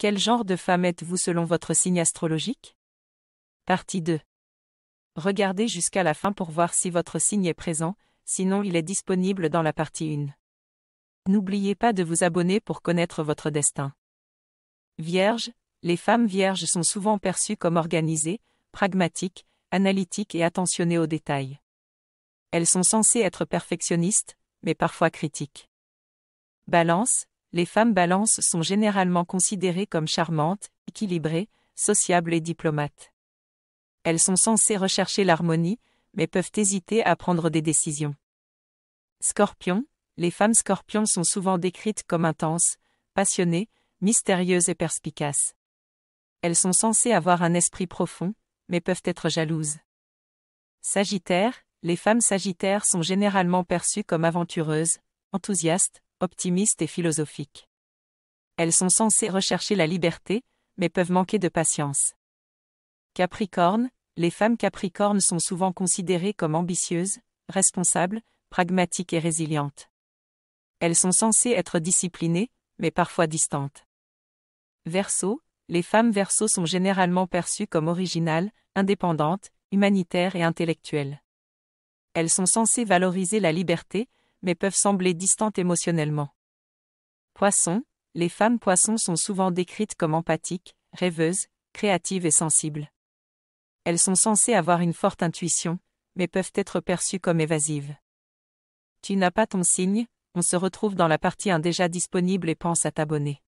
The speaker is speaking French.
Quel genre de femme êtes-vous selon votre signe astrologique Partie 2. Regardez jusqu'à la fin pour voir si votre signe est présent, sinon il est disponible dans la partie 1. N'oubliez pas de vous abonner pour connaître votre destin. Vierge, les femmes vierges sont souvent perçues comme organisées, pragmatiques, analytiques et attentionnées aux détails. Elles sont censées être perfectionnistes, mais parfois critiques. Balance, les femmes balance sont généralement considérées comme charmantes, équilibrées, sociables et diplomates. Elles sont censées rechercher l'harmonie, mais peuvent hésiter à prendre des décisions. Scorpion, les femmes scorpions sont souvent décrites comme intenses, passionnées, mystérieuses et perspicaces. Elles sont censées avoir un esprit profond, mais peuvent être jalouses. Sagittaire, les femmes sagittaires sont généralement perçues comme aventureuses, enthousiastes, optimistes et philosophiques. Elles sont censées rechercher la liberté, mais peuvent manquer de patience. Capricorne, les femmes Capricornes sont souvent considérées comme ambitieuses, responsables, pragmatiques et résilientes. Elles sont censées être disciplinées, mais parfois distantes. Verseau, les femmes Verseau sont généralement perçues comme originales, indépendantes, humanitaires et intellectuelles. Elles sont censées valoriser la liberté, mais peuvent sembler distantes émotionnellement. Poissons, les femmes poissons sont souvent décrites comme empathiques, rêveuses, créatives et sensibles. Elles sont censées avoir une forte intuition, mais peuvent être perçues comme évasives. Tu n'as pas ton signe, on se retrouve dans la partie 1 déjà disponible et pense à t'abonner.